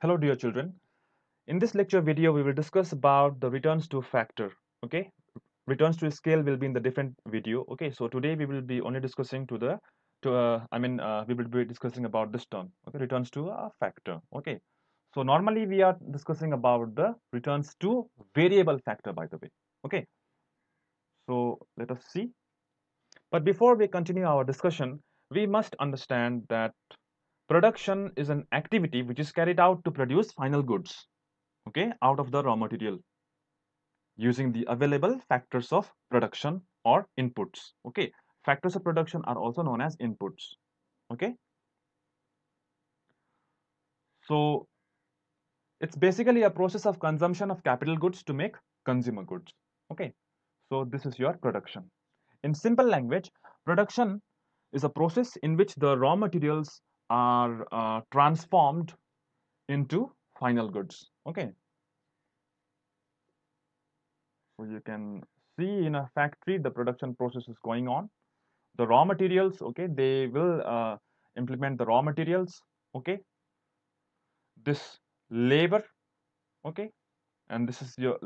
Hello dear children. In this lecture video we will discuss about the returns to factor. Okay. Returns to scale will be in the different video. Okay. So today we will be only discussing to the to uh, I mean uh, we will be discussing about this term. Okay. Returns to a factor. Okay. So normally we are discussing about the returns to variable factor by the way. Okay. So let us see. But before we continue our discussion, we must understand that Production is an activity which is carried out to produce final goods, okay, out of the raw material using the available factors of production or inputs, okay. Factors of production are also known as inputs, okay. So it's basically a process of consumption of capital goods to make consumer goods, okay. So this is your production. In simple language, production is a process in which the raw materials are uh, transformed into final goods okay so you can see in a factory the production process is going on the raw materials okay they will uh, implement the raw materials okay this labor okay and this is your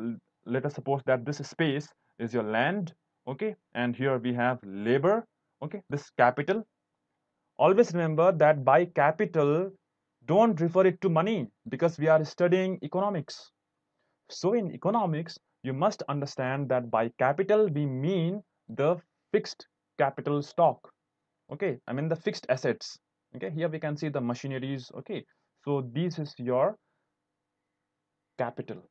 let us suppose that this space is your land okay and here we have labor okay this capital always remember that by capital don't refer it to money because we are studying economics so in economics you must understand that by capital we mean the fixed capital stock okay i mean the fixed assets okay here we can see the machineries okay so this is your capital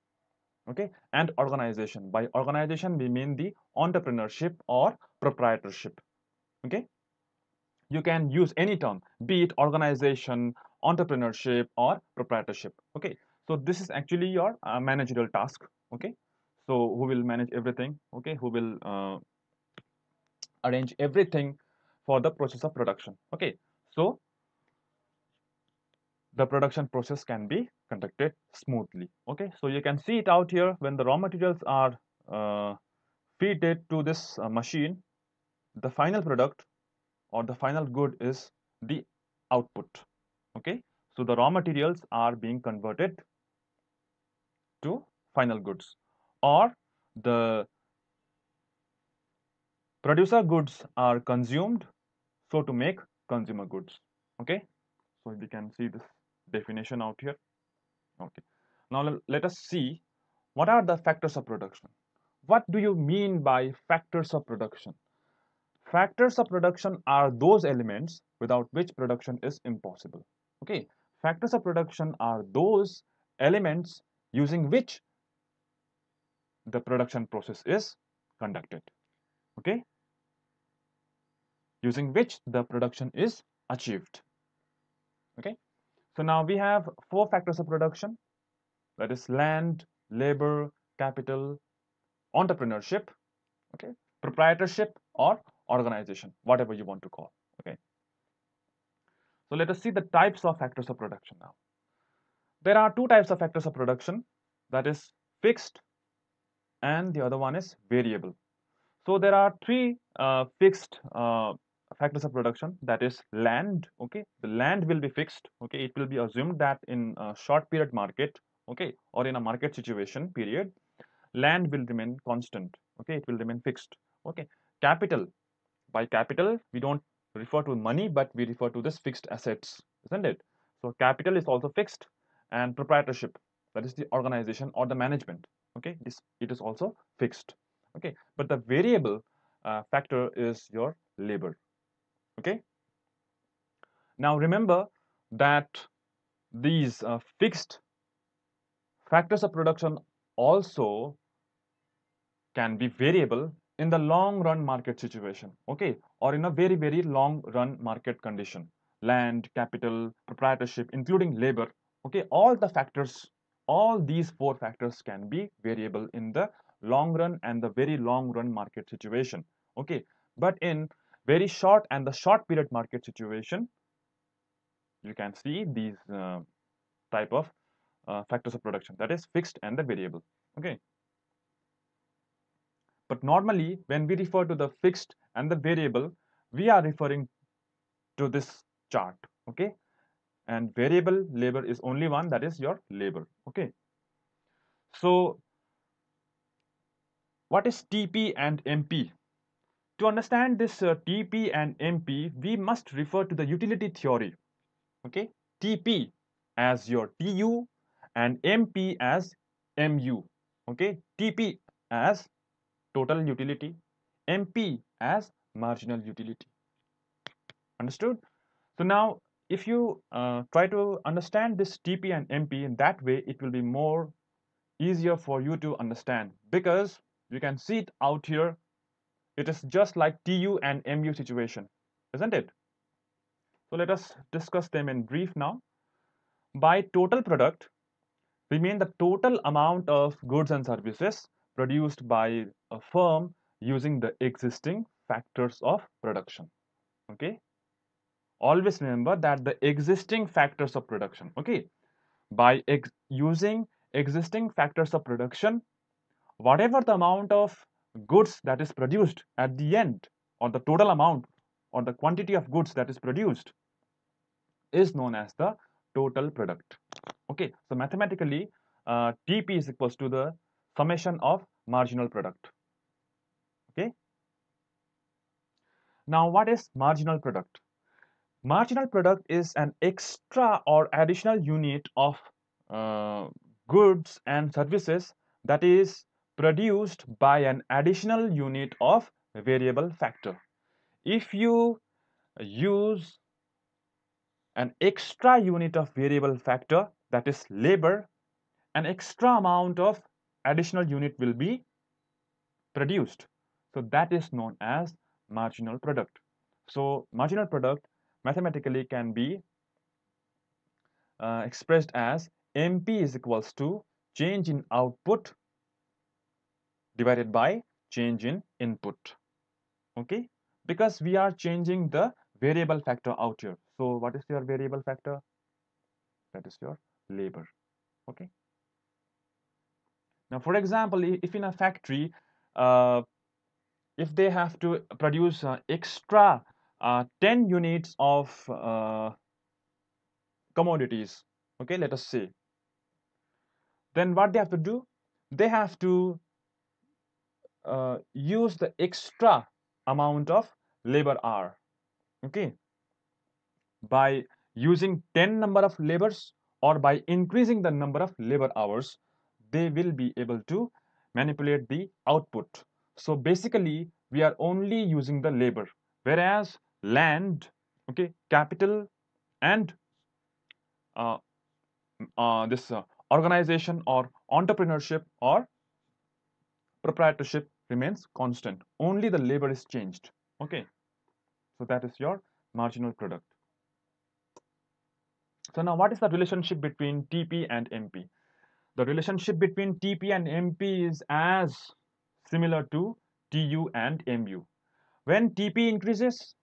okay and organization by organization we mean the entrepreneurship or proprietorship okay you can use any term be it organization entrepreneurship or proprietorship okay so this is actually your uh, managerial task okay so who will manage everything okay who will uh, arrange everything for the process of production okay so the production process can be conducted smoothly okay so you can see it out here when the raw materials are uh, to this uh, machine the final product or the final good is the output okay so the raw materials are being converted to final goods or the producer goods are consumed so to make consumer goods okay so we can see this definition out here okay now let us see what are the factors of production what do you mean by factors of production Factors of production are those elements without which production is impossible. Okay, factors of production are those elements using which the production process is conducted. Okay, using which the production is achieved. Okay, so now we have four factors of production that is land, labor, capital, entrepreneurship, okay, proprietorship or organization, whatever you want to call. Okay. So let us see the types of factors of production now. There are two types of factors of production, that is fixed and the other one is variable. So there are three uh, fixed uh, factors of production that is land okay the land will be fixed okay it will be assumed that in a short period market okay or in a market situation period land will remain constant okay it will remain fixed okay capital by capital we don't refer to money but we refer to this fixed assets isn't it so capital is also fixed and proprietorship that is the organization or the management okay this it is also fixed okay but the variable uh, factor is your labor okay now remember that these uh, fixed factors of production also can be variable in the long run market situation okay or in a very very long run market condition land capital proprietorship including labor okay all the factors all these four factors can be variable in the long run and the very long run market situation okay but in very short and the short period market situation you can see these uh, type of uh, factors of production that is fixed and the variable okay but normally, when we refer to the fixed and the variable, we are referring to this chart, okay? And variable labor is only one, that is your labor, okay? So, what is TP and MP? To understand this uh, TP and MP, we must refer to the utility theory, okay? TP as your TU and MP as MU, okay? TP as total utility, MP as marginal utility. Understood? So now if you uh, try to understand this TP and MP in that way, it will be more easier for you to understand because you can see it out here. It is just like TU and MU situation, isn't it? So let us discuss them in brief now. By total product, we mean the total amount of goods and services produced by a firm using the existing factors of production okay always remember that the existing factors of production okay by ex using existing factors of production whatever the amount of goods that is produced at the end or the total amount or the quantity of goods that is produced is known as the total product okay so mathematically uh, tp is equals to the summation of marginal product okay now what is marginal product marginal product is an extra or additional unit of uh, goods and services that is produced by an additional unit of variable factor if you use an extra unit of variable factor that is labor an extra amount of additional unit will be produced. So that is known as marginal product. So marginal product mathematically can be uh, expressed as MP is equals to change in output divided by change in input. Okay, because we are changing the variable factor out here. So what is your variable factor? That is your labor. Okay. Now, for example, if in a factory, uh, if they have to produce uh, extra uh, 10 units of uh, commodities, okay, let us say, then what they have to do? They have to uh, use the extra amount of labor hour, okay, by using 10 number of labors or by increasing the number of labor hours they will be able to manipulate the output so basically we are only using the labor whereas land okay capital and uh, uh, this uh, organization or entrepreneurship or proprietorship remains constant only the labor is changed okay so that is your marginal product so now what is the relationship between TP and MP the relationship between TP and MP is as similar to TU and MU. When TP increases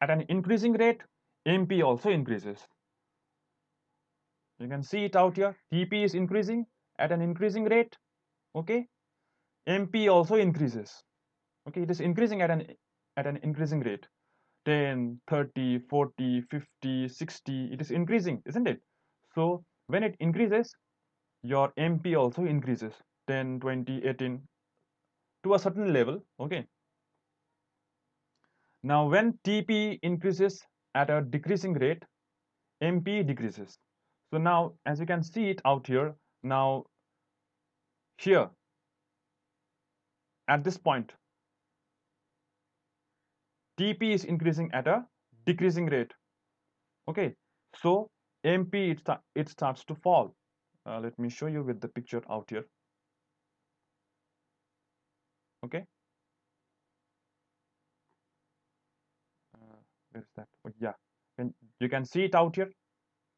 at an increasing rate, MP also increases. You can see it out here. TP is increasing at an increasing rate. Okay. MP also increases. Okay, it is increasing at an at an increasing rate. 10, 30, 40, 50, 60. It is increasing, isn't it? So when it increases, your MP also increases 10, 20, 18 to a certain level. Okay. Now, when TP increases at a decreasing rate, MP decreases. So now, as you can see it out here, now here at this point, TP is increasing at a decreasing rate. Okay, so MP it, it starts to fall uh, let me show you with the picture out here okay uh, where is that oh, yeah and you can see it out here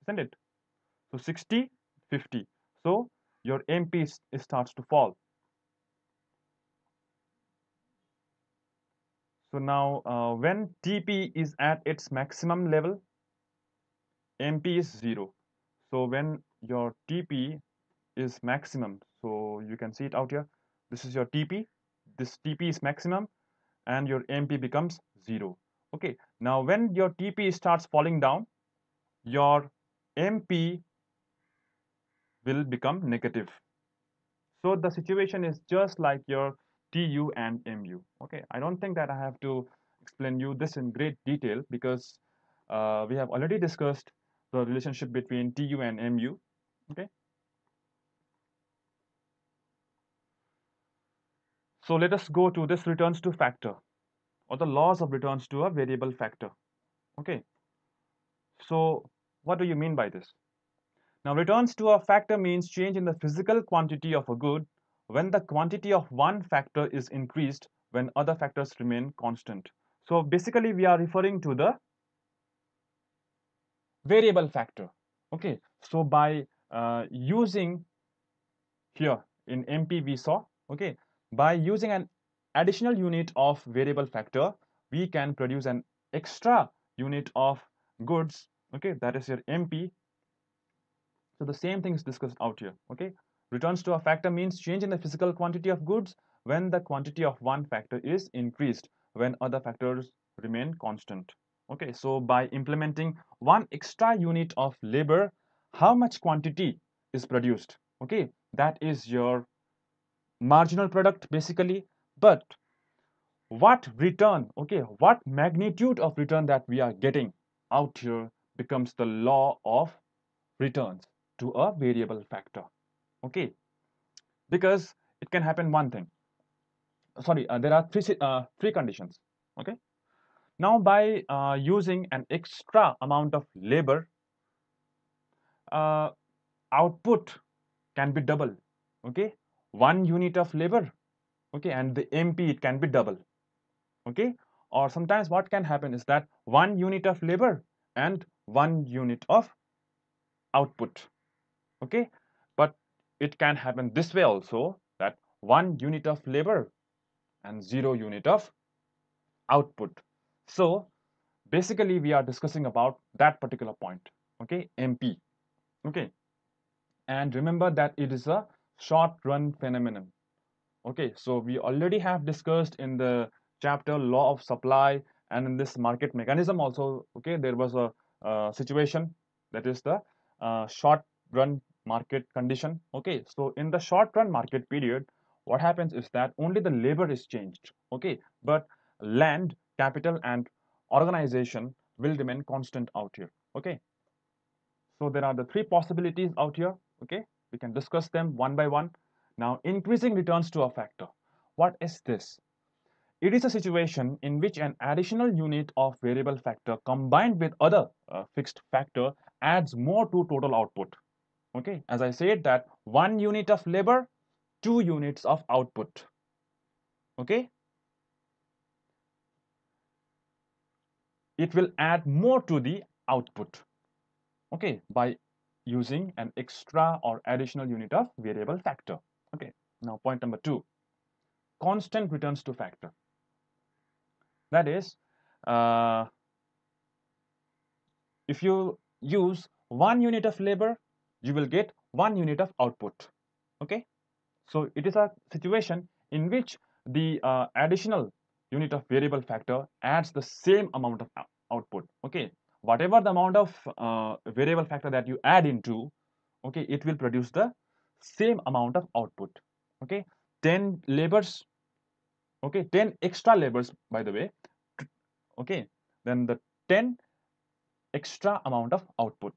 isn't it so 60 50 so your mp starts to fall so now uh, when tp is at its maximum level mp is zero so when your TP is maximum so you can see it out here this is your TP this TP is maximum and your MP becomes zero okay now when your TP starts falling down your MP will become negative so the situation is just like your TU and MU okay I don't think that I have to explain you this in great detail because uh, we have already discussed the relationship between tu and mu okay so let us go to this returns to factor or the laws of returns to a variable factor okay so what do you mean by this now returns to a factor means change in the physical quantity of a good when the quantity of one factor is increased when other factors remain constant so basically we are referring to the variable factor okay so by uh, using here in MP we saw okay by using an additional unit of variable factor we can produce an extra unit of goods okay that is your MP so the same thing is discussed out here okay returns to a factor means change in the physical quantity of goods when the quantity of one factor is increased when other factors remain constant okay so by implementing one extra unit of labor how much quantity is produced okay that is your marginal product basically but what return okay what magnitude of return that we are getting out here becomes the law of returns to a variable factor okay because it can happen one thing sorry uh, there are three uh, three conditions okay now by uh, using an extra amount of labor, uh, output can be double, okay? One unit of labor, okay, and the MP it can be double, okay? Or sometimes what can happen is that one unit of labor and one unit of output, okay? But it can happen this way also that one unit of labor and zero unit of output so basically we are discussing about that particular point, okay, MP, okay. And remember that it is a short run phenomenon, okay. So we already have discussed in the chapter law of supply and in this market mechanism also, okay, there was a uh, situation that is the uh, short run market condition, okay. So in the short run market period, what happens is that only the labor is changed, okay, but land capital and organization will remain constant out here okay so there are the three possibilities out here okay we can discuss them one by one now increasing returns to a factor what is this it is a situation in which an additional unit of variable factor combined with other uh, fixed factor adds more to total output okay as i said that one unit of labor two units of output okay it will add more to the output okay by using an extra or additional unit of variable factor okay now point number two constant returns to factor that is uh, if you use one unit of labor you will get one unit of output okay so it is a situation in which the uh, additional unit of variable factor adds the same amount of output okay whatever the amount of uh, variable factor that you add into okay it will produce the same amount of output okay 10 labors okay 10 extra labors by the way okay then the 10 extra amount of output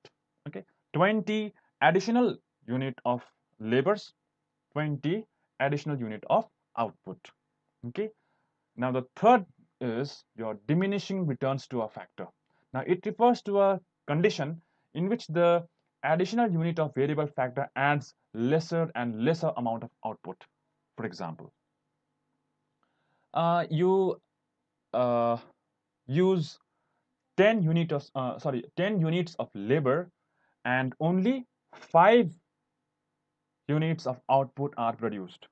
okay 20 additional unit of labors 20 additional unit of output okay now the third is your diminishing returns to a factor. Now it refers to a condition in which the additional unit of variable factor adds lesser and lesser amount of output. For example, uh, you uh, use 10 units of uh, sorry 10 units of labor and only 5 units of output are produced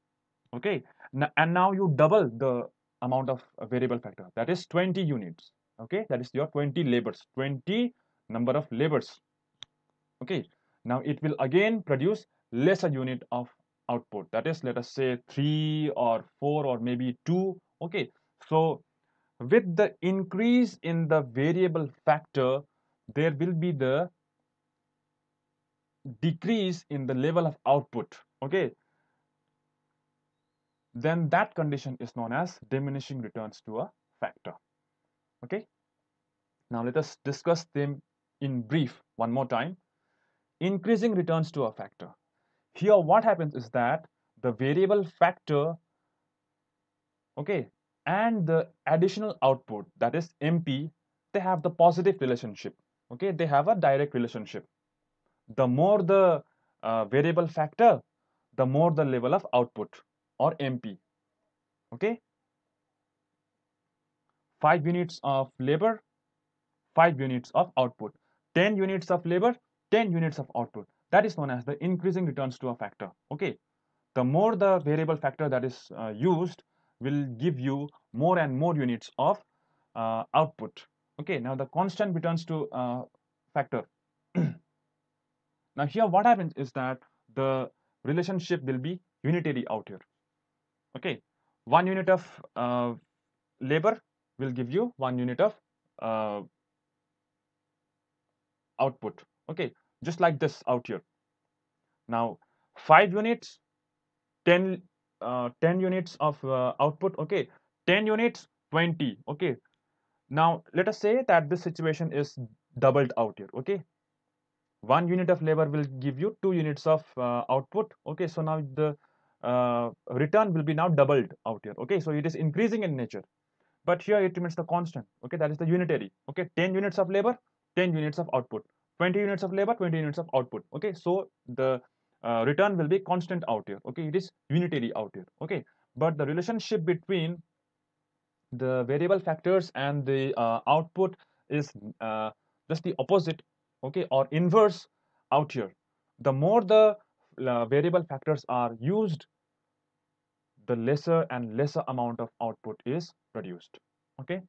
okay now, and now you double the amount of uh, variable factor that is 20 units okay that is your 20 labors 20 number of labors okay now it will again produce lesser unit of output that is let us say three or four or maybe two okay so with the increase in the variable factor there will be the decrease in the level of output okay then that condition is known as diminishing returns to a factor. Okay. Now let us discuss them in brief one more time. Increasing returns to a factor. Here what happens is that the variable factor okay and the additional output that is MP they have the positive relationship okay they have a direct relationship the more the uh, variable factor the more the level of output or MP okay 5 units of labor 5 units of output 10 units of labor 10 units of output that is known as the increasing returns to a factor okay the more the variable factor that is uh, used will give you more and more units of uh, output okay now the constant returns to uh, factor now here what happens is that the relationship will be unitary out here okay one unit of uh, labor will give you one unit of uh, output okay just like this out here now five units 10 uh, 10 units of uh, output okay 10 units 20 okay now let us say that this situation is doubled out here okay one unit of labor will give you two units of uh, output okay so now the uh, return will be now doubled out here okay so it is increasing in nature but here it remains the constant okay that is the unitary okay 10 units of labor 10 units of output 20 units of labor 20 units of output okay so the uh, return will be constant out here okay it is unitary out here okay but the relationship between the variable factors and the uh, output is uh, just the opposite okay or inverse out here the more the variable factors are used, the lesser and lesser amount of output is produced. Okay,